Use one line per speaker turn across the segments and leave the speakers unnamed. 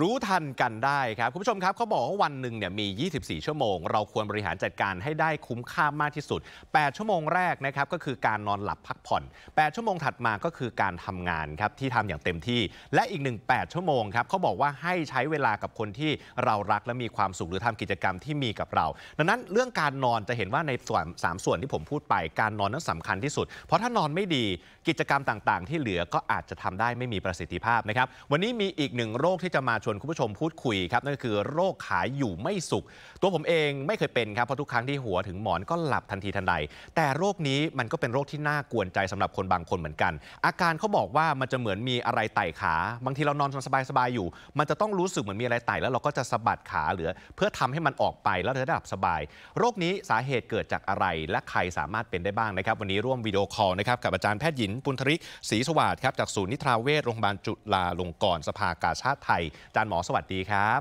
รู้ทันกันได้ครับ คุณผู้ชมครับเขาบอกว่าวันหนึ่งเนี่ยมี 24 ชั่วโมง เราควรบริหารจัดการให้ได้คุ้มค่ามากที่สุด 8 ชั่วโมงแรกนะครับก็คือการนอนหลับพักผ่อน 8 ชั่วโมงถัดมาก็คือการทำงานครับที่ทำอย่างเต็มที่ และอีกหนึ่ง 8 ชั่วโมงครับเขาบอกว่าให้ใช้เวลากับคนที่เรารักและมีความสุขหรือทำกิจกรรมที่มีกับเรา ดังนั้นเรื่องการนอนจะเห็นว่าในส่วน 3 ส่วนที่ผมพูดไป การนอนนั้นสำคัญที่สุด เพราะถ้านอนไม่ดีกิจกรรมต่าง ๆ ที่เหลือก็อาจจะทำได้ไม่มีประสิทธิภาพนะครับ วันนี้มีอีกหนึ่งโรคที่จะมาชวนคุณผู้ชมพูดคุยครับนั่นก็คือโรคขายอยู่ไม่สุขตัวผมเองไม่เคยเป็นครับ เพราะทุกครั้งที่หัวถึงหมอนก็หลับทันทีทันใด แต่โรคนี้มันก็เป็นโรคที่น่ากวนใจ สำหรับคนบางคนเหมือนกัน อาการเขาบอกว่ามันจะเหมือนมีอะไรไต่ขาบางทีเรานอนสบาย ๆ อยู่ มันจะต้องรู้สึกเหมือนมีอะไรไต่แล้ว เราก็จะสะบัดขาเหลือเพื่อทำให้มันออกไปแล้วเธอได้หลับสบาย โรคนี้สาเหตุเกิดจากอะไร และใครสามารถเป็นได้บ้างนะครับวันนี้ร่วมวิดีโอคอลนะครับกับอาจารย์แพทย์หญิงปุณธริกศรีสวัสดิ์ครับจากศูนย์นิทราเวชโรงพยาบาลจุฬาลงกรณ์สภากาชาติไทยอาจารย์หมอสวัสดีครับ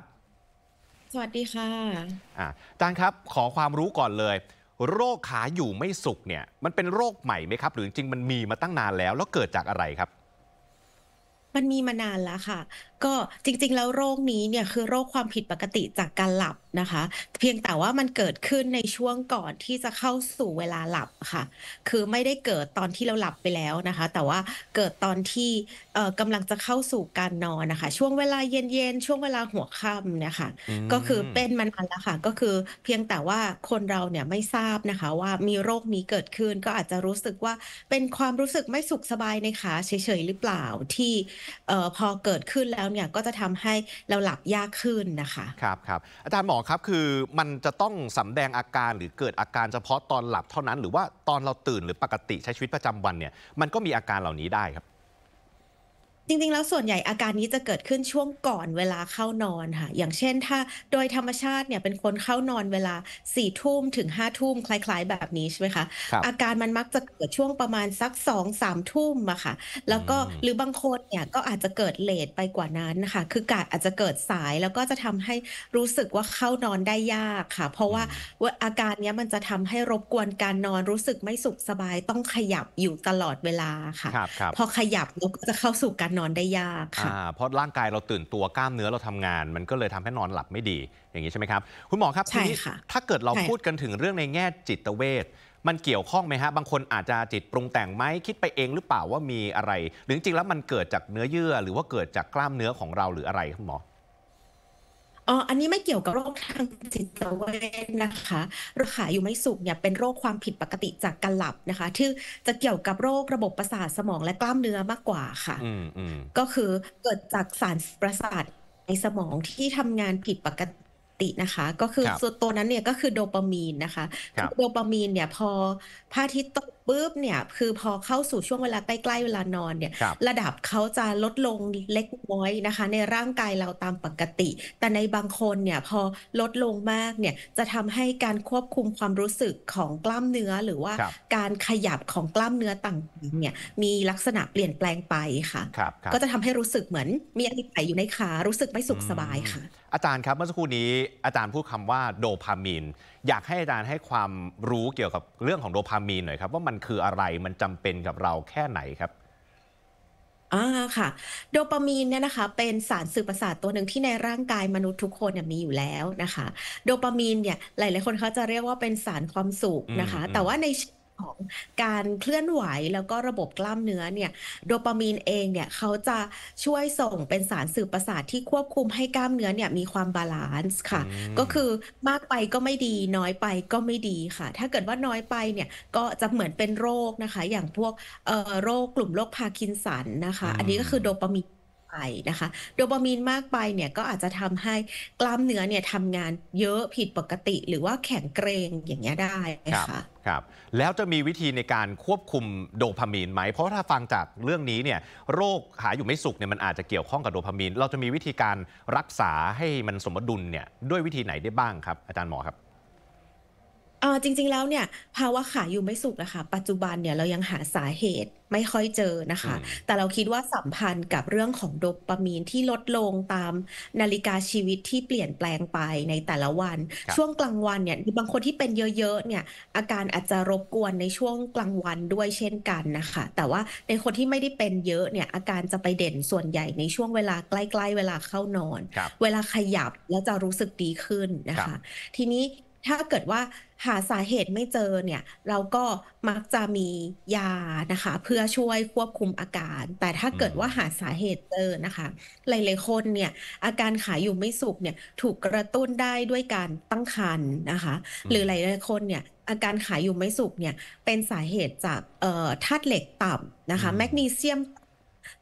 สวัสดีค่ะอาจารย์ครับขอความรู้ก่อนเลย โรคขาอยู่ไม่สุกเนี่ย มันเป็นโรคใหม่ไหมครับหรือจริงมันมีมาตั้งนานแล้วแล้วเกิดจากอะไรครับ
มันมีมานานแล้วค่ะก็จริงๆ แล้วโรคนี้เนี่ยคือโรคความผิดปกติจากการหลับนะคะ เพียงแต่ว่ามันเกิดขึ้นในช่วงก่อนที่จะเข้าสู่เวลาหลับค่ะ คือไม่ได้เกิดตอนที่เราหลับไปแล้วนะคะ แต่ว่าเกิดตอนที่กำลังจะเข้าสู่การนอนนะคะ ช่วงเวลาเย็นๆ ช่วงเวลาหัวค่ำเนี่ยค่ะก็คือเป็นมานานแล้วค่ะก็คือเพียงแต่ว่าคนเราเนี่ยไม่ทราบนะคะว่ามีโรคนี้เกิดขึ้นก็อาจจะรู้สึกว่าเป็นความรู้สึกไม่สุขสบายในขาเฉยๆหรือเปล่าที่พอเกิดขึ้นแล้วางอย่างก็จะทำให้เราหลับยากขึ้นนะคะ
ครับครับอาจารย์หมอครับ คือมันจะต้องสำแดงอาการหรือเกิดอาการเฉพาะตอนหลับเท่านั้น หรือว่าตอนเราตื่นหรือปกติใช้ชีวิตประจำวันเนี่ยมันก็มีอาการเหล่านี้ได้ครับ
จริง ๆ แล้ว ส่วนใหญ่อาการนี้จะเกิดขึ้นช่วงก่อนเวลาเข้านอนค่ะอย่างเช่นถ้าโดยธรรมชาติเนี่ยเป็นคนเข้านอนเวลาสี่ทุ่มถึงห้าทุ่มคล้าย ๆแบบนี้ ใช่ไหมคะคอาการมันมักจะเกิดช่วงประมาณสักสองสามทุ่มอะค่ะแล้วก็หรือบางคนเนี่ยก็อาจจะเกิดเลทไปกว่านั้นนะคะคือกาอาจจะเกิดสายแล้วก็จะทำให้รู้สึกว่าเข้านอนได้ยากค่ะ เพราะว่าอาการเนี้ยมันจะทำให้รบกวนการนอนรู้สึกไม่สุขสบายต้องขยับอยู่ตลอดเวลา
ค่ะคพอ
ขยับลก็จะเข้าสู่การนอนได้ยากค่
ะเพราะร่างกายเราตื่นตัวกล้ามเนื้อเราทำงาน มันก็เลยทำให้นอนหลับไม่ดีอย่างนี้ใช่ไหมครับคุณหมอครับทีนี้ถ้าเกิดเราพูดกันถึงเรื่องในแง่จิตเวชมันเกี่ยวข้องไหมฮะบางคนอาจจะจิตปรุงแต่งไหมคิดไปเองหรือเปล่าว่ามีอะไร หรือจริงแล้วมันเกิดจากเนื้อเยื่อ หรือว่าเกิดจากกล้ามเนื้อของเราหรืออะไรคุณหมอ
อ๋ออันนี้ไม่เกี่ยวกับโรคทางจิตเวชนะคะราขาอยู่ไม่สุขเนี่ยเป็นโรคความผิดปกติจากการหลับนะคะ ที่จะเกี่ยวกับโรคระบบประสาทสมองและกล้ามเนื้อมากกว่าค่ะก็คือเกิดจากสารประสาทในสมองที่ทำงานผิดปกตินะคะ ก็คือตัวนั้นเนี่ยก็คือโดปามีนนะคะ โดปามีนเนี่ยพอพระอาทิตย์ตกปุ๊บเนี่ยคือพอเข้าสู่ช่วงเวลาใกล้ๆเวลานอนเนี่ยรระดับเขาจะลดลงเล็กน้อยนะคะ ในร่างกายเราตามปกติ แต่ในบางคนเนี่ยพอลดลงมากเนี่ยจะทำให้การควบคุมความรู้สึกของกล้ามเนื้อหรือว่าการขยับของกล้ามเนื้อต่างๆเนี่ยมีลักษณะเปลี่ยนแปลงไปค่ะคก็จะทำให้รู้สึกเหมือนมีอะไรใส่อยู่ในขารู้สึกไม่สุขสบายค่ะ
อาจารย์ครับเมื่อสักครู่นี้ อาจารย์พูดคำว่าโดพามีนอยากให้อาจารย์ให้ความรู้เกี่ยวกับเรื่องของโดพามีนหน่อยครับว่ามันมันคืออะไรมันจำเป็นกับเราแค่ไหนครับอ่าค่ะ
โดปามีนเนี่ยนะคะ เป็นสารสื่อประสาทตัวหนึ่งที่ในร่างกายมนุษย์ทุกคนเนี่ยมีอยู่แล้วนะคะ โดปามีนเนี่ย หลายๆ คนเขาจะเรียกว่าเป็นสารความสุขนะคะ แต่ว่าในของการเคลื่อนไหวแล้วก็ระบบกล้ามเนื้อเนี่ยโดปามีนเองเนี่ยเขาจะช่วยส่งเป็นสารสื่อประสาทที่ควบคุมให้กล้ามเนื้อเนี่ยมีความบาลานซ์ค่ะก็คือมากไปก็ไม่ดีน้อยไปก็ไม่ดีค่ะ ถ้าเกิดว่าน้อยไปเนี่ยก็จะเหมือนเป็นโรคนะคะ อย่างพวกโรคกลุ่มโรคพาร์กินสันนะคะอันนี้ก็คือโดปามีนไปนะคะโดปามีนมากไปเนี่ยก็อาจจะทำให้กล้ามเนื้อเนี่ยทำงานเยอะผิดปกติหรือว่าแข็งเกรงอย่างเงี้ยได้ค่ะ
ครับแล้วจะมีวิธีในการควบคุมโดพามีนไหมเพราะถ้าฟังจากเรื่องนี้เนี่ยโรคหายอยู่ไม่สุขเนี่ยมันอาจจะเกี่ยวข้องกับโดพามีนเราจะมีวิธีการรักษาให้มันสมดุลเนี่ยด้วยวิธีไหนได้บ้างครับอาจารย์หมอครับ
เออจริงๆแล้วเนี่ยภาวะขาอยู่ไม่สุกนะค่ะปัจจุบันเนี่ยเรายังหาสาเหตุไม่ค่อยเจอนะคะ แต่เราคิดว่าสัมพันธ์กับเรื่องของโดปามีนที่ลดลงตามนาฬิกาชีวิตที่เปลี่ยนแปลงไปในแต่ละวันช่วงกลางวันเนี่ยบางคนที่เป็นเยอะๆเนี่ยอาการอาจจะรบกวนในช่วงกลางวันด้วยเช่นกันนะคะ แต่ว่าในคนที่ไม่ได้เป็นเยอะเนี่ยอาการจะไปเด่นส่วนใหญ่ในช่วงเวลาใกล้ๆ เวลาเข้านอน เวลาขยับแล้วจะรู้สึกดีขึ้นนะคะ ทีนี้ถ้าเกิดว่าหาสาเหตุไม่เจอเนี่ยเราก็มักจะมียานะคะเพื่อช่วยควบคุมอาการ แต่ถ้าเกิดว่าหาสาเหตุเจอนะคะ หลายๆคนเนี่ยอาการขายอยู่ไม่สุกเนี่ยถูกกระตุ้นได้ด้วยการตั้งครรภ์นะคะ หรือหลายๆคนเนี่ยอาการขายอยู่ไม่สุกเนี่ยเป็นสาเหตุจากธาตุเหล็กต
่ำนะคะแมกนีเซียม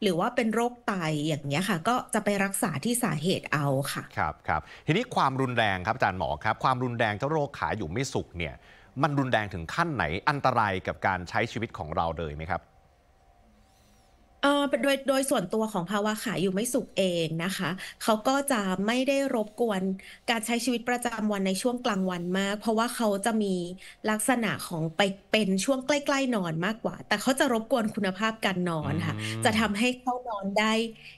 หรือว่าเป
็นโรคไตอย่างเงี้ยค่ะก็จะไปรักษา
ที่สาเหตุเอาค่ะครับครับทีนี้ความรุนแรงครับอาจารย์หมอครับ ความรุนแรงเจ้าโรคขาอยู่ไม่สุกเนี่ย มันรุนแรงถึงขั้นไหนอันตรายกับการใช้ชีวิตของเราเลยไหมครับ
เออโดยโดยส่วนตัวของภาวะขาอยู่ไม่สุขเองนะคะเขาก็จะไม่ได้รบกวนการใช้ชีวิตประจำวันในช่วงกลางวันมาก เพราะว่าเขาจะมีลักษณะของไปเป็นช่วงใกล้ๆนอนมากกว่า แต่เขาจะรบกวนคุณภาพการนอนค่ะจะทำให้เขานอนได้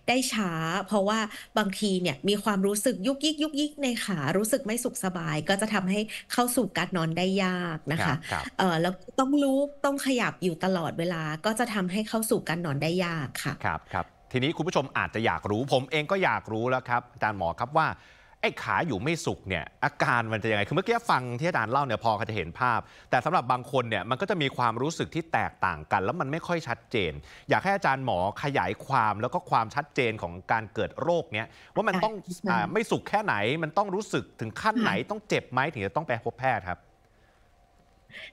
ได้ช้า เพราะว่าบางทีเนี่ยมีความรู้สึกยุกยิกยุกยิกในขารู้สึกไม่สุขสบาย ก็จะทำให้เข้าสู่การนอนได้ยากนะคะเออแล้วต้องลุกต้องขยับอยู่ตลอดเวลาก็จะทำให้เข้าสู่การนอนได้ยากาก
ค่ะครับ ครับ ทีนี้คุณผู้ชมอาจจะอยากรู้ผมเองก็อยากรู้แล้วครับอาจารย์หมอครับว่าไอ้ขาอยู่ไม่สุกเนี่ยอาการมันจะยังไง คือเมื่อกี้ฟังที่อาจารย์เล่าเนี่ยพอเขาจะเห็นภาพ แต่สำหรับบางคนเนี่ย มันก็จะมีความรู้สึกที่แตกต่างกัน แล้วมันไม่ค่อยชัดเจน อยากให้อาจารย์หมอขยายความแล้วก็ความชัดเจนของการเกิดโรคเนี่ยว่ามันต้องไม่สุกแค่ไหน มันต้องรู้สึกถึงขั้นไหนต้องเจ็บไหมถึงจะต้องไปพบแพทย์ครับ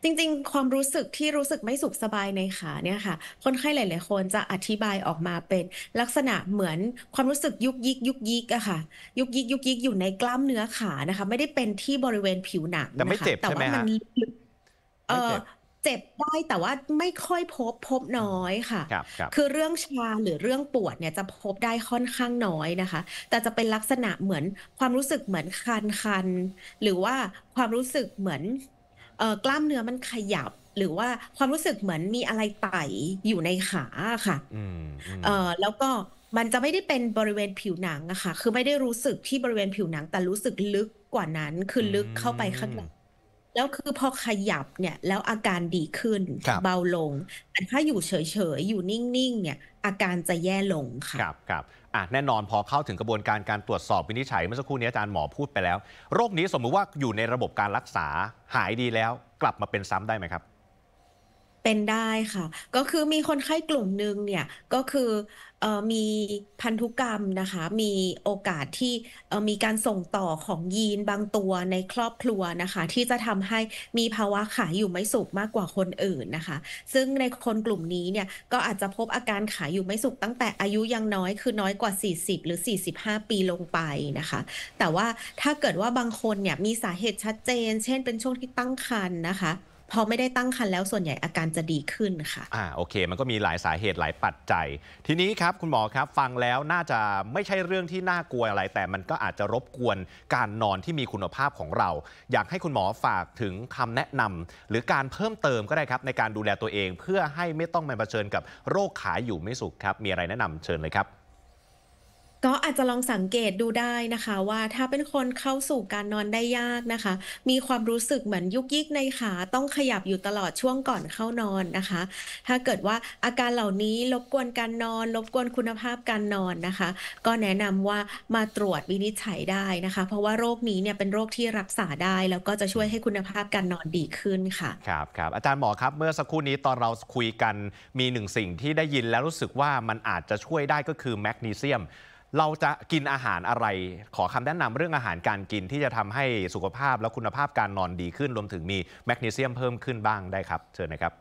จริงๆ ความรู้สึกที่รู้สึกไม่สุขสบายในขาเนี่ยค่ะ คนไข้หลาย ๆ คนจะอธิบายออกมาเป็นลักษณะเหมือนความรู้สึกยุกยิกยุกยิกอะค่ะ ยุกยิกยุกยิกอยู่ในกล้ามเนื้อขานะคะ ไม่ได้เป็นที่บริเวณผิวหนังแต่ไม่เจ็บใช่ไหมฮะเออเจ็บได้แต่ว่าไม่ค่อยพบพบน้อยค่ะคคคือเรื่องชาหรือเรื่องปวดเนี่ยจะพบได้ค่อนข้างน้อยนะคะ แต่จะเป็นลักษณะเหมือนความรู้สึกเหมือนคันคันหรือว่าความรู้สึกเหมือนกล้ามเนื้อมันขยับหรือว่าความรู้สึกเหมือนมีอะไรไต่อยู่ในขาค่ะเออแล้วก็ มันจะไม่ได้เป็นบริเวณผิวหนังอะค่ะ คือไม่ได้รู้สึกที่บริเวณผิวหนัง แต่รู้สึกลึกกว่านั้นคือลึกเข้าไปข้างในแล้วคือพอขยับเนี่ยแล้วอาการดีขึ้นเบาลง แต่ถ้าอยู่เฉย ๆ อยู่นิ่ง ๆ เนี่ยอาการจะแย่ลง
ค่ะครับครับอ่ะแน่นอนพอเข้าถึงกระบวนการการตรวจสอบวินิจฉัยเมื่อสักครู่นี้อาจารย์หมอพูดไปแล้ว โรคนี้สมมุติว่าอยู่ในระบบการรักษาหายดีแล้วกลับมาเป็นซ้ำได้ไหมครับ
เป็นได้ค่ะ ก็คือมีคนไข้กลุ่มหนึ่งเนี่ยก็คืออมีพันธุกรรมนะคะ มีโอกาสที่มีการส่งต่อของยีนบางตัวในครอบครัวนะคะ ที่จะทำให้มีภาวะขาอยู่ไม่สุขมากกว่าคนอื่นนะคะ ซึ่งในคนกลุ่มนี้เนี่ยก็อาจจะพบอาการขาอยู่ไม่สุขตั้งแต่อายุยังน้อยคือน้อยกว่า 40 หรือ 45 ปีลงไปนะคะ แต่ว่าถ้าเกิดว่าบางคนเนี่ยมีสาเหตุชัดเจน เช่นเป็นช่วงที่ตั้งครรภ์นะคะพอไม่ได้ตั้งครรภ์แล้วส่วนใหญ่อาการจะดีขึ้นค่ะ
อ่าโอเค มันก็มีหลายสาเหตุหลายปัจจัย ทีนี้ครับคุณหมอครับฟังแล้วน่าจะไม่ใช่เรื่องที่น่ากลัวอะไร แต่มันก็อาจจะรบกวนการนอนที่มีคุณภาพของเรา อยากให้คุณหมอฝากถึงคำแนะนำ หรือการเพิ่มเติมก็ได้ครับในการดูแลตัวเอง เพื่อให้ไม่ต้องมาเผชิญกับโรคขาอยู่ไม่สุขครับ มีอะไรแนะนำเชิญเลยครับ
ก็อาจจะลองสังเกตดูได้นะคะว่าถ้าเป็นคนเข้าสู่การนอนได้ยากนะคะ มีความรู้สึกเหมือนยุกยิกในขา ต้องขยับอยู่ตลอดช่วงก่อนเข้านอนนะคะ ถ้าเกิดว่าอาการเหล่านี้รบกวนการนอนรบกวนคุณภาพการนอนนะคะ ก็แนะนำว่ามาตรวจวินิจฉัยได้นะคะ เพราะว่าโรคนี้เนี่ยเป็นโรคที่รักษาได้ แล้วก็จะช่วยให้คุณภ
าพการนอนดีขึ้นค่ะครับครับอาจารย์หมอครับเมื่อสักครู่นี้ตอนเราคุยกันมีหนึ่งสิ่งที่ได้ยินแล้วรู้สึกว่ามันอาจจะช่วยได้ก็คือแมกนีเซียมเราจะกินอาหารอะไร ขอคำแนะนำเรื่องอาหารการกินที่จะทำให้สุขภาพและคุณภาพการนอนดีขึ้น รวมถึงมีแมกนีเซียมเพิ่มขึ้นบ้างได้ครับเชิญนะครับ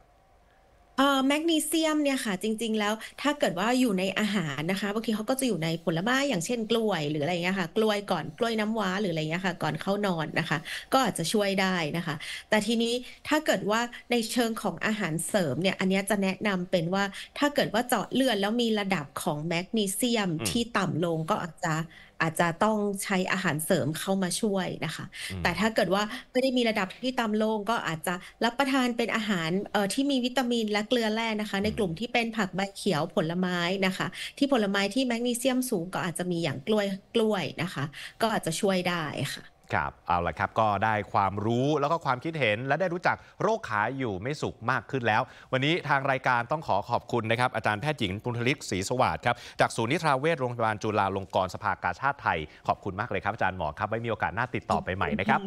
เอ่อแมกนีเซียมเนี่ยค่ะจริงๆแล้ว ถ้าเกิดว่าอยู่ในอาหารนะคะบางทีเขาก็จะอยู่ในผลไม้อย่างเช่นกล้วยหรืออะไรเงี้ยค่ะ กล้วยก่อนกล้วยน้ำว้าหรืออะไรเงี้ยค่ะ ก่อนเข้านอนนะคะ ก็อาจจะช่วยได้นะคะ แต่ทีนี้ถ้าเกิดว่าในเชิงของอาหารเสริมเนี่ย อันนี้จะแนะนำเป็นว่าถ้าเกิดว่าเจาะเลือดแล้วมีระดับของแมกนีเซียมที่ต่ำลงก็อาจจะอาจจะต้องใช้อาหารเสริมเข้ามาช่วยนะคะ แต่ถ้าเกิดว่าไม่ได้มีระดับที่ต่ำลงก็อาจจะรับประทานเป็นอาหารที่มีวิตามินและเกลือแร่นะคะ ในกลุ่มที่เป็นผักใบเขียวผลไม้นะคะ ที่ผลไม้ที่แมกนีเซียมสูง ก็อาจจะมีอย่างกล้วยกล้วยนะคะ ก็อาจจะช่วยได้ค่ะ
ครับ เอาละครับก็ได้ความรู้แล้วก็ความคิดเห็น และได้รู้จักโรคขาอยู่ไม่สุขมากขึ้นแล้ว วันนี้ทางรายการต้องขอขอบคุณนะครับ อาจารย์แพทย์หญิงปุณธลิกศรีสวัสดิ์ครับจากศูนย์นิทราเวชโรงพยาบาลจุฬาลงกรณ์สภากาชาติไทย ขอบคุณมากเลยครับอาจารย์หมอครับไว้มีโอกาสหน้าติดต่อไปใหม่นะครับ